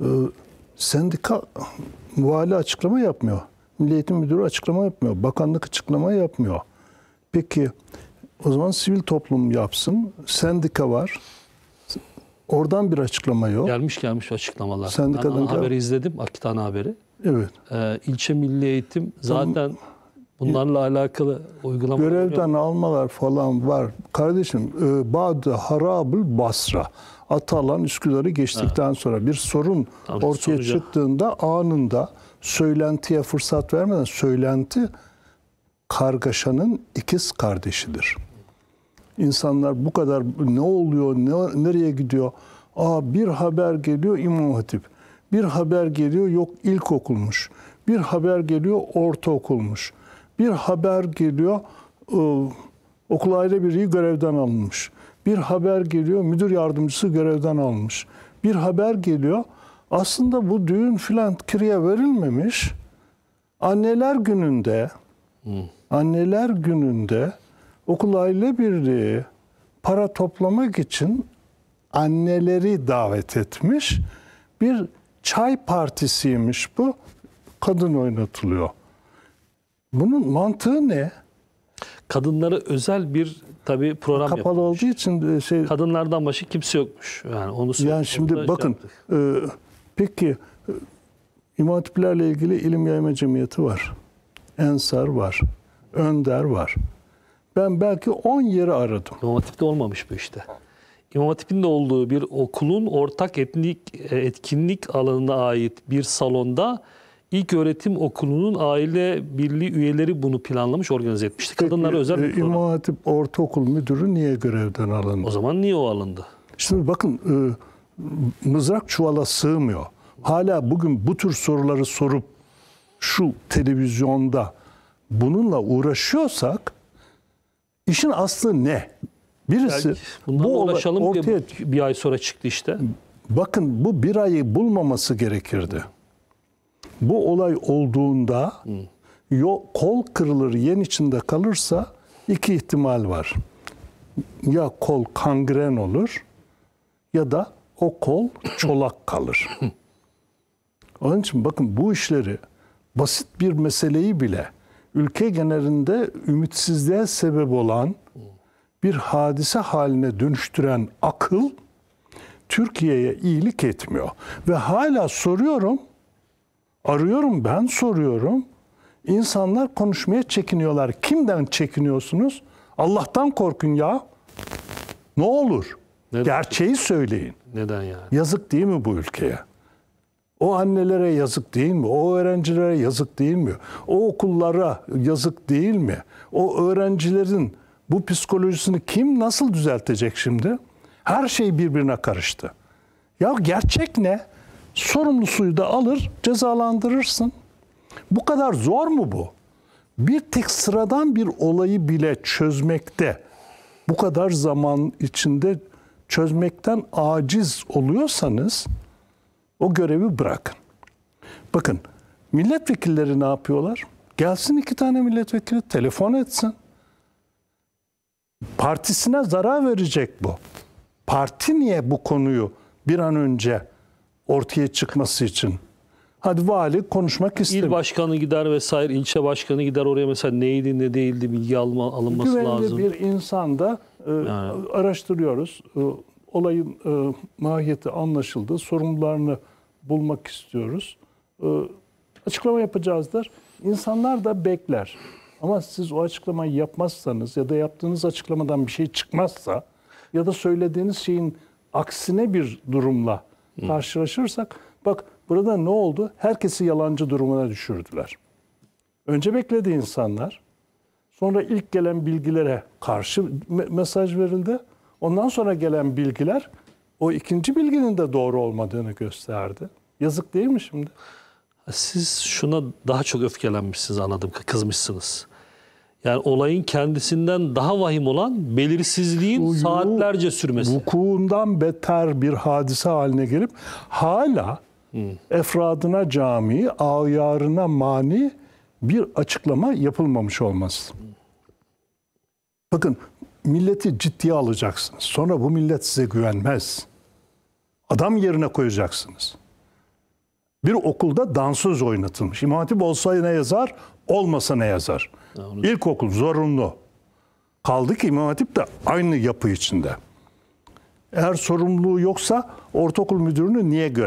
Ee, sendika vali açıklama yapmıyor. Milli Eğitim Müdürü açıklama yapmıyor. Bakanlık açıklama yapmıyor. Peki o zaman sivil toplum yapsın. Sendika var. Oradan bir açıklama yok. Gelmiş gelmiş açıklamalar. Sendikadan ben haberi izledim. Akitan haberi. Evet. Ee, ilçe milli eğitim zaten Tam, Bunlarla alakalı uygulamalar görevden yok. almalar falan var. Kardeşim, e, Bağdı Harabül Basra. Atalan Üsküdar'ı geçtikten ha. sonra bir sorun Tabii ortaya soracağım. çıktığında anında söylentiye fırsat vermeden söylenti kargaşanın ikiz kardeşidir. İnsanlar bu kadar ne oluyor, ne, nereye gidiyor? Aa bir haber geliyor İmam Hatip. Bir haber geliyor yok ilkokulmuş. Bir haber geliyor ortaokulmuş. Bir haber geliyor, e, okul aile bireyi görevden alınmış. Bir haber geliyor, müdür yardımcısı görevden alınmış. Bir haber geliyor, aslında bu düğün filan kiriye verilmemiş. Anneler gününde, anneler gününde okul aile birliği para toplamak için anneleri davet etmiş. Bir çay partisiymiş bu. Kadın oynatılıyor. Bunun mantığı ne? Kadınlara özel bir tabi program Kapalı yapılmış. olduğu için e, şey... Kadınlardan başka kimse yokmuş. Yani onu Yani şimdi bakın şey e, peki e, ilgili ilim yayma cemiyeti var. Ensar var. Önder var. Ben belki 10 yeri aradım. İmam olmamış bu işte. İmam Hatip'in de olduğu bir okulun ortak etnik e, etkinlik alanına ait bir salonda İlk öğretim okulunun aile birliği üyeleri bunu planlamış, organize etmişti. Kadınlara Peki, özel bir e, program. İmam Hatip Ortaokul Müdürü niye görevden alındı? O zaman niye o alındı? Şimdi bakın e, mızrak çuvala sığmıyor. Hala bugün bu tür soruları sorup şu televizyonda bununla uğraşıyorsak işin aslı ne? Birisi Belki bundan bu uğraşalım ortaya, diye bir ay sonra çıktı işte. Bakın bu bir ayı bulmaması gerekirdi bu olay olduğunda yol, kol kırılır, yen içinde kalırsa iki ihtimal var. Ya kol kangren olur ya da o kol çolak kalır. Onun için bakın bu işleri basit bir meseleyi bile ülke genelinde ümitsizliğe sebep olan bir hadise haline dönüştüren akıl Türkiye'ye iyilik etmiyor. Ve hala soruyorum Arıyorum ben soruyorum. İnsanlar konuşmaya çekiniyorlar. Kimden çekiniyorsunuz? Allah'tan korkun ya. Ne olur? Neden? Gerçeği söyleyin. Neden yani? Yazık değil mi bu ülkeye? O annelere yazık değil mi? O öğrencilere yazık değil mi? O okullara yazık değil mi? O öğrencilerin bu psikolojisini kim nasıl düzeltecek şimdi? Her şey birbirine karıştı. Ya gerçek ne? sorumlusuyu da alır, cezalandırırsın. Bu kadar zor mu bu? Bir tek sıradan bir olayı bile çözmekte bu kadar zaman içinde çözmekten aciz oluyorsanız o görevi bırakın. Bakın milletvekilleri ne yapıyorlar? Gelsin iki tane milletvekili telefon etsin. Partisine zarar verecek bu. Parti niye bu konuyu bir an önce ortaya çıkması için. Hadi vali konuşmak istiyor. İl başkanı gider vesaire, ilçe başkanı gider oraya mesela neydi ne değildi bilgi alma, alınması Güvenli lazım. Güvenli bir insanda e, yani. araştırıyoruz. E, olayın e, mahiyeti anlaşıldı. Sorumlularını bulmak istiyoruz. E, açıklama der İnsanlar da bekler. Ama siz o açıklamayı yapmazsanız ya da yaptığınız açıklamadan bir şey çıkmazsa ya da söylediğiniz şeyin aksine bir durumla karşılaşırsak bak burada ne oldu? Herkesi yalancı durumuna düşürdüler. Önce bekledi insanlar. Sonra ilk gelen bilgilere karşı mesaj verildi. Ondan sonra gelen bilgiler o ikinci bilginin de doğru olmadığını gösterdi. Yazık değil mi şimdi? Siz şuna daha çok öfkelenmişsiniz anladım, kızmışsınız. Yani olayın kendisinden daha vahim olan belirsizliğin Uyuyu, saatlerce sürmesi. Vukuundan beter bir hadise haline gelip hala hmm. efradına cami, ayarına mani bir açıklama yapılmamış olması. Bakın milleti ciddiye alacaksınız. Sonra bu millet size güvenmez. Adam yerine koyacaksınız bir okulda dansöz oynatılmış. İmam Hatip olsa ne yazar, olmasa ne yazar? İlkokul zorunlu. Kaldı ki İmam Hatip de aynı yapı içinde. Eğer sorumluluğu yoksa ortaokul müdürünü niye göre?